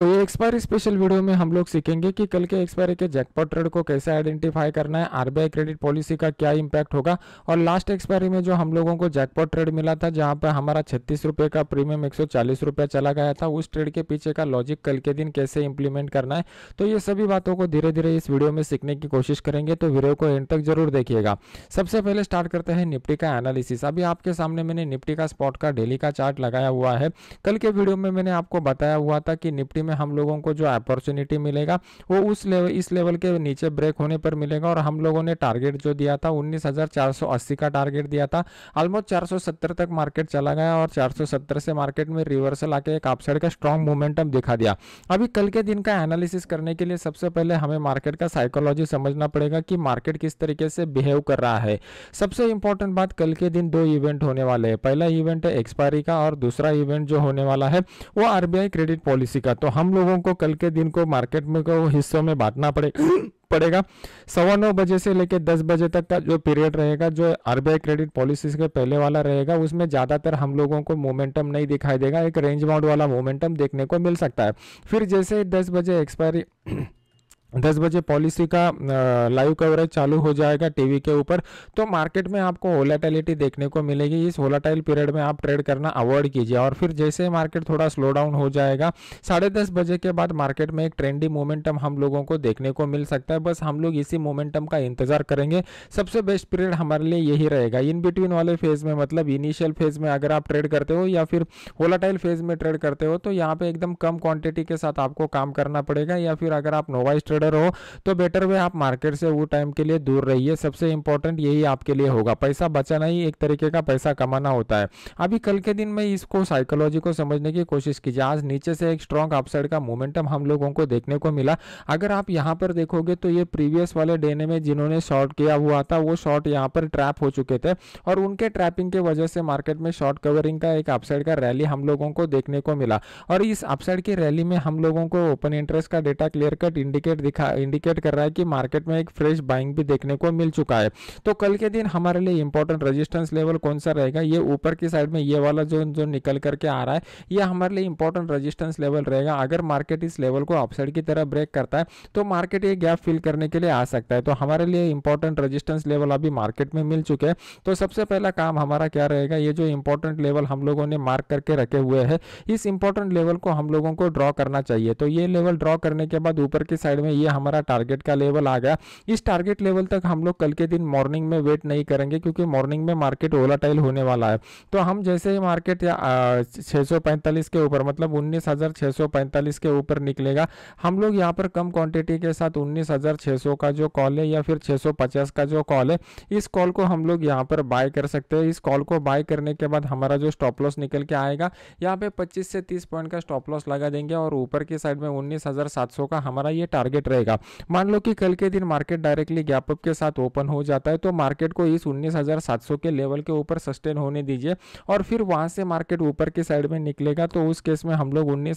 तो ये expiry special video में हम लोग सीखेंगे कि कल के एक्सपायरी के जैकपॉट ट्रेड को कैसे आइडेंटिफाई करना है आरबीआई क्रेडिट पॉलिसी का क्या इम्पैक्ट होगा और लास्ट एक्सपायरी में जो हम लोगों को जैकपॉट ट्रेड मिला था जहां पर हमारा छत्तीस रुपये का प्रीमियम एक सौ चला गया था उस ट्रेड के पीछे का लॉजिक कल के दिन कैसे इंप्लीमेंट करना है तो ये सभी बातों को धीरे धीरे इस वीडियो में सीखने की कोशिश करेंगे तो वीडियो को एंड तक जरूर देखिएगा सबसे पहले स्टार्ट करते हैं निफ्टी का एनालिसिस अभी आपके सामने मैंने निफ्टी का स्पॉट का डेली का चार्ट लगाया हुआ है कल के वीडियो में मैंने आपको बताया हुआ था कि निफ्टी में हम लोगों को जो अपॉर्चुनिटी मिलेगा वो उस लेवल इस लेवल के नीचे ब्रेक होने पर मिलेगा और हम लोगों ने टारगेट जो दिया था 19,480 का टारगेट दिया था ऑलमोस्ट 470 तक मार्केट चला गया और 470 से मार्केट में रिवर्सल आके एक अपसाइड का स्ट्रॉन्ग मोमेंटम दिखा दिया अभी कल के दिन का एनालिसिस करने के लिए सबसे पहले हमें मार्केट का साइकोलॉजी समझना पड़ेगा कि मार्केट किस तरीके से बिहेव कर रहा है सबसे इंपॉर्टेंट बात कल के दिन दो इवेंट होने वाले हैं पहला इवेंट है एक्सपायरी का और दूसरा इवेंट जो होने वाला है वो आरबीआई क्रेडिट पॉलिसी का तो हम लोगों को कल के दिन को मार्केट में को हिस्सों में बांटना पड़े पड़ेगा सवा नौ बजे से लेकर दस बजे तक का जो पीरियड रहेगा जो आरबीआई क्रेडिट पॉलिसीज के पहले वाला रहेगा उसमें ज़्यादातर हम लोगों को मोमेंटम नहीं दिखाई देगा एक रेंज बाउंड वाला मोमेंटम देखने को मिल सकता है फिर जैसे दस बजे एक्सपायरी दस बजे पॉलिसी का लाइव कवरेज चालू हो जाएगा टीवी के ऊपर तो मार्केट में आपको होलाटैलिटी देखने को मिलेगी इस होलाटाइल पीरियड में आप ट्रेड करना अवॉइड कीजिए और फिर जैसे मार्केट थोड़ा स्लो डाउन हो जाएगा साढ़े दस बजे के बाद मार्केट में एक ट्रेंडी मोमेंटम हम लोगों को देखने को मिल सकता है बस हम लोग इसी मोमेंटम का इंतजार करेंगे सबसे बेस्ट पीरियड हमारे लिए यही रहेगा इन बिटवीन वाले फेज में मतलब इनिशियल फेज में अगर आप ट्रेड करते हो या फिर होलाटाइल फेज में ट्रेड करते हो तो यहाँ पे एकदम कम क्वांटिटी के साथ आपको काम करना पड़ेगा या फिर अगर आप नोवाइज ट्रेड ट्रेडर हो तो बेटर वे आप मार्केट से वो टाइम के लिए दूर रहिए सबसे इंपॉर्टेंट यही आपके लिए होगा पैसा बचाना ही एक तरीके का पैसा कमाना होता है अभी कल के दिन में इसको साइकोलॉजी को समझने की कोशिश कीजिए आज नीचे से एक स्ट्रॉन्ग अपसाइड का मोमेंटम हम लोगों को देखने को मिला अगर आप यहाँ पर देखोगे तो ये प्रीवियस वाले डेने में जिन्होंने शॉर्ट किया हुआ था वो शॉर्ट यहाँ पर ट्रैप हो चुके थे और उनके ट्रैपिंग के वजह से मार्केट में शॉर्ट कवरिंग का एक अपसाइड का रैली हम लोगों को देखने को मिला और इस अपसाइड की रैली में हम लोगों को ओपन इंटरेस्ट का डेटा क्लियर कट इंडिकेट दिखा इंडिकेट कर रहा है कि मार्केट में एक फ्रेश बाइंग भी देखने को मिल चुका है तो कल के दिन हमारे लिए इंपॉर्टेंट रेजिस्टेंस लेवल कौन सा रहेगा ये ऊपर की साइड में ये वाला जो जो निकल करके आ रहा है ये हमारे लिए इंपॉर्टेंट रजिस्टेंस लेवल रहेगा अगर मार्केट इस लेवल को अपसाइड की तरह ब्रेक करता है तो मार्केट ये गैप फिल करने के लिए आ सकता है तो हमारे लिए इंपॉर्टेंट रजिस्टेंस लेवल अभी मार्केट में मिल चुके हैं तो सबसे पहला काम हमारा क्या रहेगा ये जो इंपॉर्टेंट लेवल हम लोगों ने मार्क करके रखे हुए हैं इस इंपॉर्टेंट लेवल को हम लोगों को ड्रॉ करना चाहिए तो ये लेवल ड्रॉ करने के बाद ऊपर की साइड में ये हमारा टारगेट का लेवल आ गया इस टारगेट लेवल तक हम लोग कल के दिन मॉर्निंग में वेट नहीं करेंगे क्योंकि मॉर्निंग में मार्केट ओलाटाइल होने वाला है तो हम जैसे ही मार्केट छः के ऊपर मतलब उन्नीस के ऊपर निकलेगा हम लोग यहाँ पर कम क्वांटिटी के साथ उन्नीस का जो कॉल है या फिर छः का जो कॉल है इस कॉल को हम लोग यहाँ पर बाय कर सकते हैं इस कॉल को बाय करने के बाद हमारा जो स्टॉप लॉस निकल के आएगा यहाँ पे 25 से 30 पॉइंट का स्टॉप लॉस लगा देंगे और ऊपर की साइड में 19,700 का हमारा ये टारगेट रहेगा मान लो कि कल के दिन मार्केट डायरेक्टली गैपअप के साथ ओपन हो जाता है तो मार्केट को इस सौ के लेवल के ऊपर सस्टेन होने दीजिए और फिर वहां से मार्केट ऊपर की साइड में निकलेगा तो उस केस में हम लोग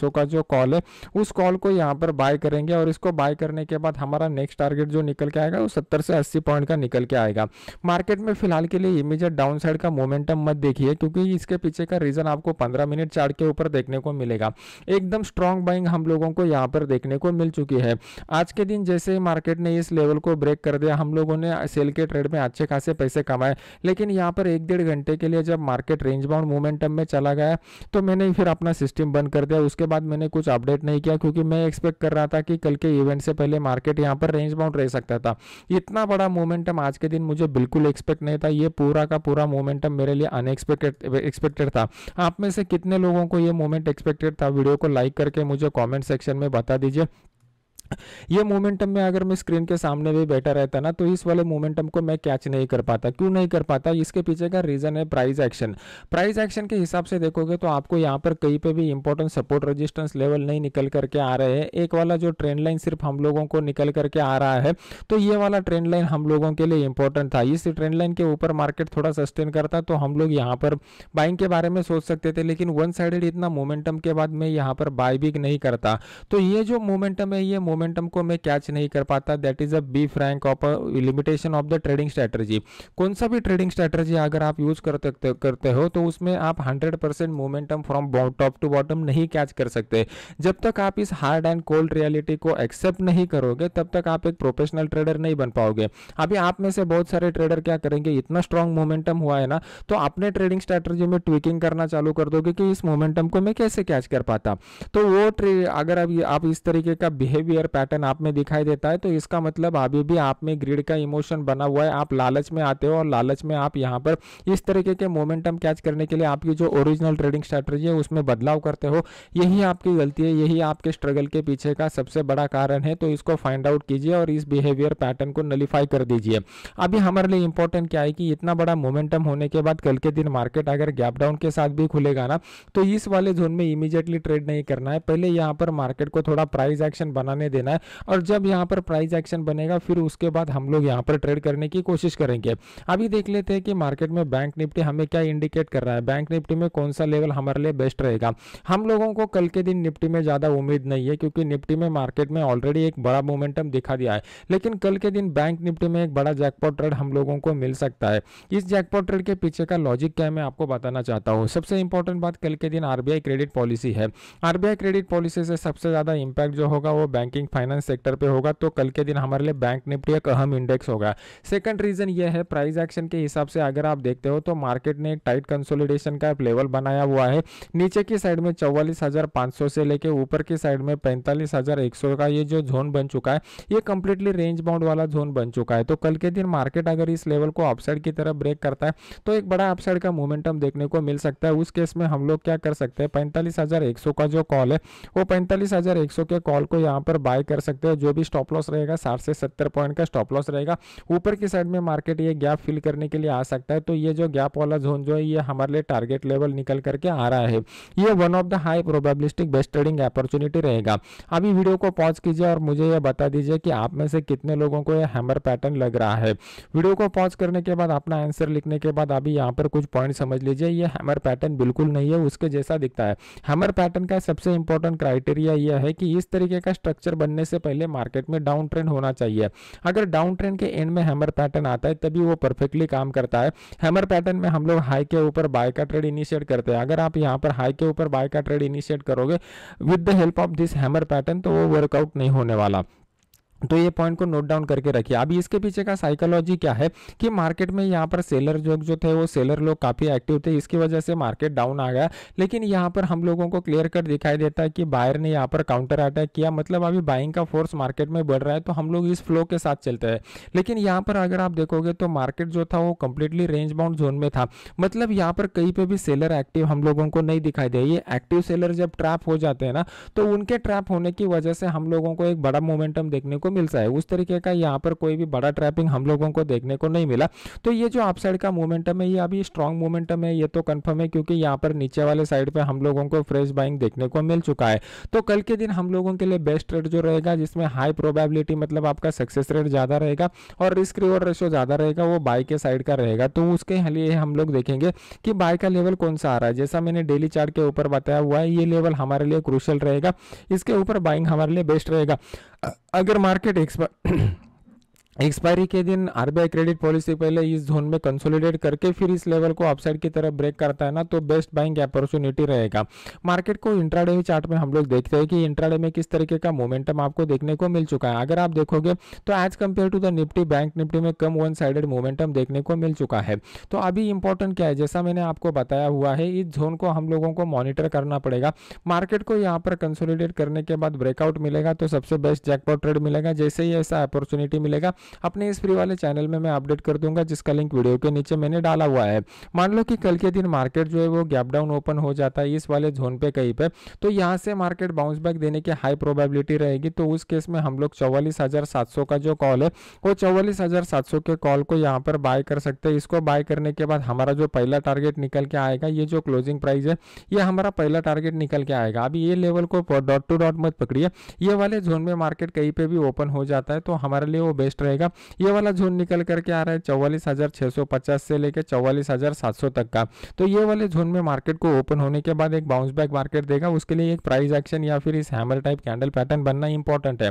सौ का जो कॉल है उस कॉल को यहाँ पर बाय करेंगे और इसको बाय करने के बाद हमारा नेक्स्ट टारगेट जो निकल के आएगा वो सत्तर से अस्सी पॉइंट का निकल के आएगा मार्केट में फिलहाल के लिए इमीजिएट डाउन साइड का मोमेंटम मत देखिए क्योंकि इसके पीछे का रीजन आपको पंद्रह मिनट चार्ट के ऊपर देखने को मिलेगा एकदम स्ट्रॉन्ग बाइंग हम लोगों को यहाँ पर देखने को मिल चुकी है है आज के दिन जैसे ही मार्केट ने इस लेवल को ब्रेक कर दिया हम लोगों ने सेल के ट्रेड में अच्छे खासे पैसे कमाए लेकिन यहाँ पर एक डेढ़ घंटे के लिए जब मार्केट रेंज बाउंड मोमेंटम में चला गया तो मैंने फिर अपना सिस्टम बंद कर दिया उसके बाद मैंने कुछ अपडेट नहीं किया क्योंकि मैं एक्सपेक्ट कर रहा था कि कल के इवेंट से पहले मार्केट यहाँ पर रेंज बाउंड रह सकता था इतना बड़ा मोमेंटम आज के दिन मुझे बिल्कुल एक्सपेक्ट नहीं था ये पूरा का पूरा मोमेंटम मेरे लिए अनएक्सपेक्टेड एक्सपेक्टेड था आप में से कितने लोगों को ये मोमेंट एक्सपेक्टेड था वीडियो को लाइक करके मुझे कमेंट सेक्शन में बता दीजिए ये मोमेंटम में अगर मैं स्क्रीन के सामने भी बैठा रहता ना तो इस वाले मोमेंटम को मैं कैच नहीं कर पाता क्यों नहीं कर पाता इसके पीछे का रीज़न है प्राइस एक्शन प्राइस एक्शन के हिसाब से देखोगे तो आपको यहाँ पर कहीं पे भी इंपॉर्टेंट सपोर्ट रजिस्टेंस लेवल नहीं निकल करके आ रहे हैं एक वाला जो ट्रेंड लाइन सिर्फ हम लोगों को निकल करके आ रहा है तो ये वाला ट्रेंड लाइन हम लोगों के लिए इंपॉर्टेंट था इस ट्रेंड लाइन के ऊपर मार्केट थोड़ा सस्टेन करता तो हम लोग यहाँ पर बाइंग के बारे में सोच सकते थे लेकिन वन साइडेड इतना मोमेंटम के बाद मैं यहाँ पर बाय भी नहीं करता तो ये जो मोमेंटम है ये मोमेंट मोमेंटम को मैं कैच नहीं कर पाता that is a be frank of limitation of the trading strategy कौन सा भी ट्रेडिंग स्ट्रेटर्जी अगर आप यूज करते करते हो तो उसमें आप hundred percent momentum from top to bottom नहीं कैच कर सकते जब तक आप इस हार्ड एंड कोल्ड रियलिटी को एक्सेप्ट नहीं करोगे तब तक आप एक प्रोफेशनल ट्रेडर नहीं बन पाओगे अभी आप में से बहुत सारे ट्रेडर क्या करेंगे इतना स्ट्रांग मोमेंटम हुआ है ना तो अपने ट्रेडिंग स्ट्रेटर्जी में ट्विकिंग करना चालू कर दोगे कि इस मोमेंटम को मैं कैसे कैच कर पाता तो वो अगर अभी आप इस तरीके का बिहेवियर अगर पैटर्न आप में दिखाई देता है तो इसका मतलब अभी भी आप में ग्रीड का इमोशन बना हुआ है आप लालच में आते हो और लालच में आप यहाँ पर इस तरीके के मोमेंटम कैच करने के लिए आपकी जो ओरिजिनल ट्रेडिंग स्ट्रैटेजी है उसमें बदलाव करते हो यही आपकी गलती है यही आपके स्ट्रगल के पीछे का सबसे बड़ा कारण है तो इसको फाइंड आउट कीजिए और इस बिहेवियर पैटर्न को नलीफाई कर दीजिए अभी हमारे लिए इंपॉर्टेंट क्या है कि इतना बड़ा मोमेंटम होने के बाद कल के दिन मार्केट अगर गैप डाउन के साथ भी खुलेगा ना तो इस वाले जोन में इमीजिएटली ट्रेड नहीं करना है पहले यहाँ पर मार्केट को थोड़ा प्राइस एक्शन बनाने देना है और जब यहाँ पर प्राइस एक्शन बनेगा फिर उसके बाद हम लोग यहाँ पर ट्रेड करने की कोशिश करेंगे अभी देख लेते हैं कि मार्केट में बैंक निफ्टी हमें क्या इंडिकेट कर रहा है बैंक निफ्टी में कौन सा लेवल हमारे लिए बेस्ट रहेगा हम लोगों को कल के दिन निफ्टी में ज़्यादा उम्मीद नहीं है क्योंकि निफ्टी में मार्केट में ऑलरेडी एक बड़ा मोमेंटम दिखा दिया है लेकिन कल के दिन बैंक निफ्टी में एक बड़ा जैकपॉट ट्रेड हम लोगों को मिल सकता है इस जैकपॉट ट्रेड के पीछे का लॉजिक क्या है मैं आपको बताना चाहता हूँ सबसे इंपॉर्टेंट बात कल के दिन आरबीआई क्रेडिट पॉलिसी है आरबीआई क्रेडिट पॉलिसी से सबसे ज़्यादा इंपैक्ट जो होगा वो बैंकिंग बैंकिंग फाइनेंस सेक्टर पे होगा तो कल के दिन हमारे लिए बैंक निफ्टी एक अहम इंडेक्स होगा सेकंड रीजन ये है प्राइस एक्शन के हिसाब से अगर आप देखते हो तो मार्केट ने एक टाइट कंसोलिडेशन का लेवल बनाया हुआ है नीचे की साइड में चौवालीस से लेकर ऊपर की साइड में पैंतालीस का ये जो जोन बन चुका है ये कंप्लीटली रेंज बाउंड वाला जोन बन चुका है तो कल के दिन मार्केट अगर इस लेवल को अपसाइड की तरफ ब्रेक करता है तो एक बड़ा अपसाइड का मोमेंटम देखने को मिल सकता है उस केस में हम लोग क्या कर सकते हैं पैंतालीस का जो कॉल है वो पैंतालीस के कॉल को यहाँ पर बाय कर सकते हो जो भी स्टॉप लॉस रहेगा साठ से सत्तर पॉइंट का स्टॉप लॉस रहेगा ऊपर की साइड में मार्केट ये गैप फिल करने के लिए आ सकता है तो ये जो गैप वाला जोन जो है ये हमारे लिए टारगेट लेवल निकल करके आ रहा है ये one of the high probabilistic best trading opportunity रहेगा अभी वीडियो को पॉज कीजिए और मुझे यह बता दीजिए कि आप में से कितने लोगों को यह हैमर पैटर्न लग रहा है वीडियो को पॉज करने के बाद अपना आंसर लिखने के बाद अभी यहाँ पर कुछ पॉइंट समझ लीजिए ये हैमर पैटर्न बिल्कुल नहीं है उसके जैसा दिखता है हैमर पैटर्न का सबसे इंपॉर्टेंट क्राइटेरिया यह है कि इस तरीके का स्ट्रक्चर बनने से पहले मार्केट में डाउन ट्रेंड होना चाहिए अगर डाउन ट्रेंड के एंड में हैमर पैटर्न आता है तभी वो परफेक्टली काम करता है हैमर पैटर्न में हम लोग हाई के ऊपर बाय का ट्रेड इनिशिएट करते हैं अगर आप यहाँ पर हाई के ऊपर बाय का ट्रेड इनिशिएट करोगे with the help of this hammer pattern तो वो वर्कआउट नहीं होने वाला तो ये पॉइंट को नोट डाउन करके रखिए अभी इसके पीछे का साइकोलॉजी क्या है कि मार्केट में यहाँ पर सेलर जो जो थे वो सेलर लोग काफ़ी एक्टिव थे इसकी वजह से मार्केट डाउन आ गया लेकिन यहाँ पर हम लोगों को क्लियर कट दिखाई देता है कि बायर ने यहाँ पर काउंटर अटैक किया मतलब अभी बाइंग का फोर्स मार्केट में बढ़ रहा है तो हम लोग इस फ्लो के साथ चलते हैं लेकिन यहाँ पर अगर आप देखोगे तो मार्केट जो था वो कंप्लीटली रेंज बाउंड जोन में था मतलब यहाँ पर कहीं पर भी सेलर एक्टिव हम लोगों को नहीं दिखाई दे ये एक्टिव सेलर जब ट्रैप हो जाते हैं ना तो उनके ट्रैप होने की वजह से हम लोगों को एक बड़ा मोमेंटम देखने को मिलता है उस तरीके का यहाँ पर कोई भी बड़ा ट्रैपिंग हम लोगों को देखने को नहीं मिला तो ये जो अप साइड का मोमेंटम है ये अभी स्ट्रॉन्ग मोमेंटम है ये तो कन्फर्म है क्योंकि यहाँ पर नीचे वाले साइड पर हम लोगों को फ्रेश बाइंग देखने को मिल चुका है तो कल के दिन हम लोगों के लिए बेस्ट रेट जो रहेगा जिसमें हाई प्रोबेबिलिटी मतलब आपका सक्सेस रेट ज़्यादा रहेगा और रिस्क रिवर रेशो ज़्यादा रहेगा वो बाई के साइड का रहेगा तो उसके लिए हम लोग देखेंगे कि बाई का लेवल कौन सा आ रहा है जैसा मैंने डेली चार्ट के ऊपर बताया हुआ है ये लेवल हमारे लिए क्रूशल रहेगा इसके ऊपर बाइंग हमारे लिए बेस्ट रहेगा अगर मार्केट एक बार एक्सपायरी के दिन आरबीआई क्रेडिट पॉलिसी पहले इस जोन में कंसोलिडेट करके फिर इस लेवल को अपसाइड की तरफ ब्रेक करता है ना तो बेस्ट बाइंग अपॉर्चुनिटी रहेगा मार्केट को इंट्राडे चार्ट में हम लोग देखते हैं कि इंट्राडे में किस तरीके का मोमेंटम आपको देखने को मिल चुका है अगर आप देखोगे तो as compare to the Nifty bank Nifty में कम वन साइडेड मोमेंटम देखने को मिल चुका है तो अभी इंपॉर्टेंट क्या है जैसा मैंने आपको बताया हुआ है इस जोन को हम लोगों को मॉनिटर करना पड़ेगा मार्केट को यहाँ पर कंसोलिडेट करने के बाद ब्रेकआउट मिलेगा तो सबसे बेस्ट जैकपॉट ट्रेड मिलेगा जैसे ही ऐसा अपॉर्चुनिटी मिलेगा अपने इस फ्री वाले चैनल में मैं अपडेट कर दूंगा जिसका लिंक वीडियो के नीचे मैंने डाला हुआ है मान लो कि कल के दिन मार्केट जो है वो गैप डाउन ओपन हो जाता है इस वाले जोन पे कहीं पे तो यहाँ से मार्केट बाउंस बैक देने की हाई प्रोबेबिलिटी रहेगी तो उस केस में हम लोग चौवालीस का जो कॉल है वो चौवालीस के कॉल को यहाँ पर बाय कर सकते हैं इसको बाय करने के बाद हमारा जो पहला टारगेट निकल के आएगा ये जो क्लोजिंग प्राइस है ये हमारा पहला टारगेट निकल के आएगा अभी ये level co dot to dot मत पकड़िए ये वाले जोन में मार्केट कहीं पे भी ओपन हो जाता है तो हमारे लिए वो बेस्ट रहेगा रहेगा ये वाला जोन निकल करके आ रहा है चौवालीस से लेकर चौवालीस तक का तो ये वाले जोन में मार्केट को ओपन होने के बाद एक बाउंस बैक मार्केट देगा उसके लिए एक प्राइस एक्शन या फिर इस हैमर टाइप कैंडल पैटर्न बनना इंपॉर्टेंट है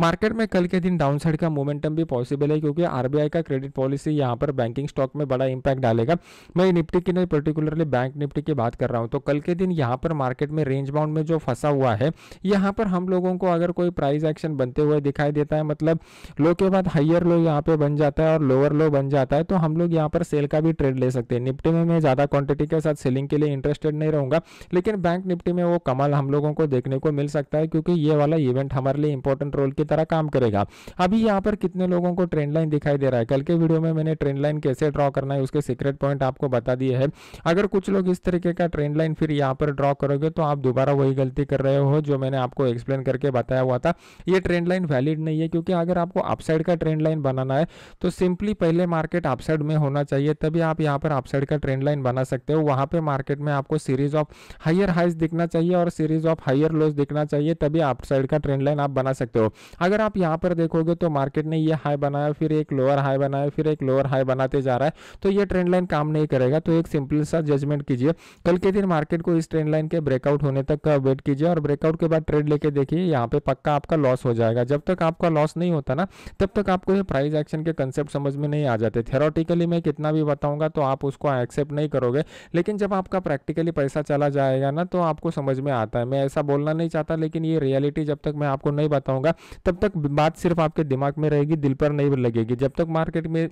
मार्केट में कल के दिन डाउनसाइड का मोमेंटम भी पॉसिबल है क्योंकि आरबीआई का क्रेडिट पॉलिसी यहाँ पर बैंकिंग स्टॉक में बड़ा इंपैक्ट डालेगा मैं निफ्टी की नहीं पर्टिकुलरली बैंक निफ्टी की बात कर रहा हूँ तो कल के दिन यहाँ पर मार्केट में रेंज बाउंड में जो फंसा हुआ है यहाँ पर हम लोगों को अगर कोई प्राइस एक्शन बनते हुए दिखाई देता है मतलब लो के बाद हाइयर लो यहाँ पे बन जाता है और लोअर लो बन जाता है तो हम लोग यहाँ पर सेल का भी ट्रेड ले सकते हैं निफ्टी में मैं ज़्यादा क्वांटिटी के साथ सेलिंग के लिए इंटरेस्टेड नहीं रहूंगा लेकिन बैंक निफ्टी में वो कमाल हम लोगों को देखने को मिल सकता है क्योंकि ये वाला इवेंट हमारे लिए इंपॉर्टेंट रोल की तरह काम करेगा अभी यहाँ पर कितने लोगों को ट्रेंड लाइन दिखाई दे रहा है कल के वीडियो में मैंने ट्रेंड लाइन कैसे ड्रॉ करना है उसके सीक्रेट पॉइंट आपको बता दिए है अगर कुछ लोग इस तरीके का ट्रेंड लाइन फिर यहाँ पर ड्रॉ करोगे तो आप दोबारा वही गलती कर रहे हो जो मैंने आपको एक्सप्लेन करके बताया हुआ था ये ट्रेंड लाइन वैलिड नहीं है क्योंकि अगर आपको अपसाइड का ट्रेंड ट्रेंड लाइन बनाना है तो सिंपली पहले मार्केट अपसाइड में होना चाहिए तभी आप यहाँ पर अपसाइड का ट्रेंड लाइन बना सकते हो वहाँ पर मार्केट में आपको सीरीज ऑफ हायर हाइज दिखना चाहिए और सीरीज ऑफ हायर लोज दिखना चाहिए तभी अपसाइड का ट्रेंड लाइन आप बना सकते हो अगर आप यहाँ पर देखोगे तो मार्केट ने ये हाई बनाया फिर एक लोअर हाई बनाया फिर एक लोअर हाई बनाते जा रहा है तो ये ट्रेंड लाइन काम नहीं करेगा तो एक सिंपल सा जजमेंट कीजिए कल के दिन मार्केट को इस ट्रेंड लाइन के ब्रेकआउट होने तक वेट कीजिए और ब्रेकआउट के बाद ट्रेड लेके देखिए यहाँ पे पक्का आपका लॉस हो जाएगा जब तक आपका लॉस नहीं होता ना तब तक आप आपको ये प्राइस एक्शन के कंसेप्ट समझ में नहीं आ जाते थेरोटिकली मैं कितना भी बताऊंगा तो आप उसको एक्सेप्ट नहीं करोगे लेकिन जब आपका प्रैक्टिकली पैसा चला जाएगा ना तो आपको समझ में आता है मैं ऐसा बोलना नहीं चाहता लेकिन ये रियलिटी जब तक मैं आपको नहीं बताऊंगा तब तक बात सिर्फ आपके दिमाग में रहेगी दिल पर नहीं लगेगी जब तक मार्केट में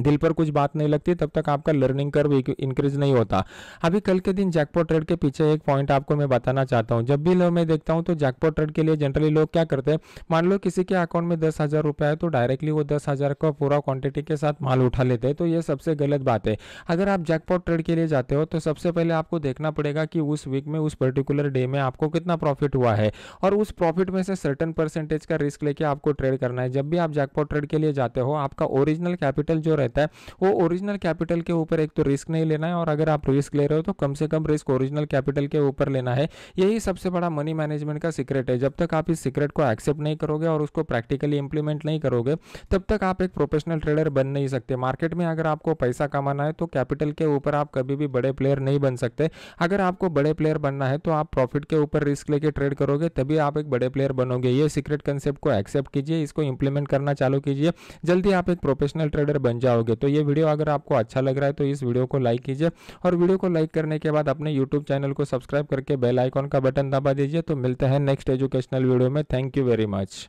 दिल पर कुछ बात नहीं लगती तब तक आपका लर्निंग कर्व इंक्रीज नहीं होता अभी कल के दिन जैकपॉट ट्रेड के पीछे एक पॉइंट आपको मैं बताना चाहता हूँ जब भी लो मैं देखता हूँ तो जैकपॉट ट्रेड के लिए जनरली लोग क्या करते हैं मान लो किसी के अकाउंट में दस हज़ार रुपया है तो डायरेक्टली वो दस हज़ार का पूरा क्वांटिटी के साथ माल उठा लेते हैं तो ये सबसे गलत बात है अगर आप जैकपॉट ट्रेड के लिए जाते हो तो सबसे पहले आपको देखना पड़ेगा कि उस वीक में उस पर्टिकुलर डे में आपको कितना प्रॉफिट हुआ है और उस प्रॉफिट में से सर्टन परसेंटेज का रिस्क लेके आपको ट्रेड करना है जब भी आप जैकपॉट ट्रेड के लिए जाते हो आपका ओरिजिनल कैपिटल जो रहता है वो ओरिजिनल कैपिटल के ऊपर एक तो रिस्क नहीं लेना है और अगर आप रिस्क ले रहे हो तो कम से कम रिस्क ओरिजिनल कैपिटल के ऊपर लेना है यही सबसे बड़ा मनी मैनेजमेंट का सीक्रेट है जब तक आप इस सीक्रेट को एक्सेप्ट नहीं करोगे और उसको प्रैक्टिकली इंप्लीमेंट नहीं करोगे तब तक आप एक प्रोफेशनल ट्रेडर बन नहीं सकते मार्केट में अगर आपको पैसा कमाना है तो कैपिटल के ऊपर आप कभी भी बड़े प्लेयर नहीं बन सकते अगर आपको बड़े प्लेयर बनना है तो आप प्रॉफिट के ऊपर रिस्क लेके ट्रेड करोगे तभी आप एक बड़े प्लेयर बनोगे ये सीक्रेट कंसेप्ट को एक्सेप्ट कीजिए इसको इंप्लीमेंट करना चालू कीजिए जल्दी आप एक प्रोफेशनल ट्रेडर बन जाओ जाओगे तो ये वीडियो अगर आपको अच्छा लग रहा है तो इस वीडियो को लाइक कीजिए और वीडियो को लाइक करने के बाद अपने यूट्यूब चैनल को सब्सक्राइब करके बेल आइकॉन का बटन दबा दीजिए तो मिलते हैं नेक्स्ट एजुकेशनल वीडियो में थैंक यू वेरी मच